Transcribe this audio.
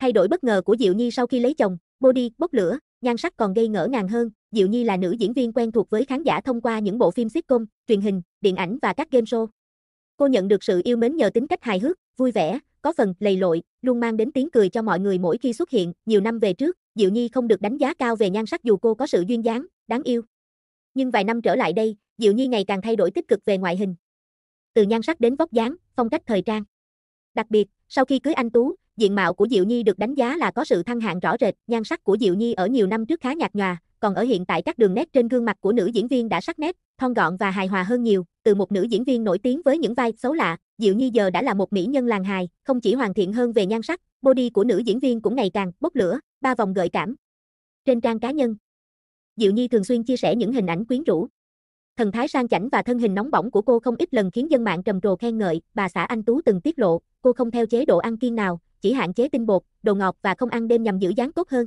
Thay đổi bất ngờ của Diệu Nhi sau khi lấy chồng, body bốc lửa, nhan sắc còn gây ngỡ ngàng hơn, Diệu Nhi là nữ diễn viên quen thuộc với khán giả thông qua những bộ phim sitcom, truyền hình, điện ảnh và các game show. Cô nhận được sự yêu mến nhờ tính cách hài hước, vui vẻ, có phần lầy lội, luôn mang đến tiếng cười cho mọi người mỗi khi xuất hiện. Nhiều năm về trước, Diệu Nhi không được đánh giá cao về nhan sắc dù cô có sự duyên dáng, đáng yêu. Nhưng vài năm trở lại đây, Diệu Nhi ngày càng thay đổi tích cực về ngoại hình. Từ nhan sắc đến vóc dáng, phong cách thời trang. Đặc biệt, sau khi cưới anh Tú, Diện mạo của Diệu Nhi được đánh giá là có sự thăng hạng rõ rệt, nhan sắc của Diệu Nhi ở nhiều năm trước khá nhạt nhòa, còn ở hiện tại các đường nét trên gương mặt của nữ diễn viên đã sắc nét, thon gọn và hài hòa hơn nhiều, từ một nữ diễn viên nổi tiếng với những vai xấu lạ, Diệu Nhi giờ đã là một mỹ nhân làng hài, không chỉ hoàn thiện hơn về nhan sắc, body của nữ diễn viên cũng ngày càng bốc lửa, ba vòng gợi cảm. Trên trang cá nhân, Diệu Nhi thường xuyên chia sẻ những hình ảnh quyến rũ. Thần thái sang chảnh và thân hình nóng bỏng của cô không ít lần khiến dân mạng trầm trồ khen ngợi, bà xã Anh Tú từng tiết lộ, cô không theo chế độ ăn kiêng nào, chỉ hạn chế tinh bột, đồ ngọt và không ăn đêm nhằm giữ dáng tốt hơn.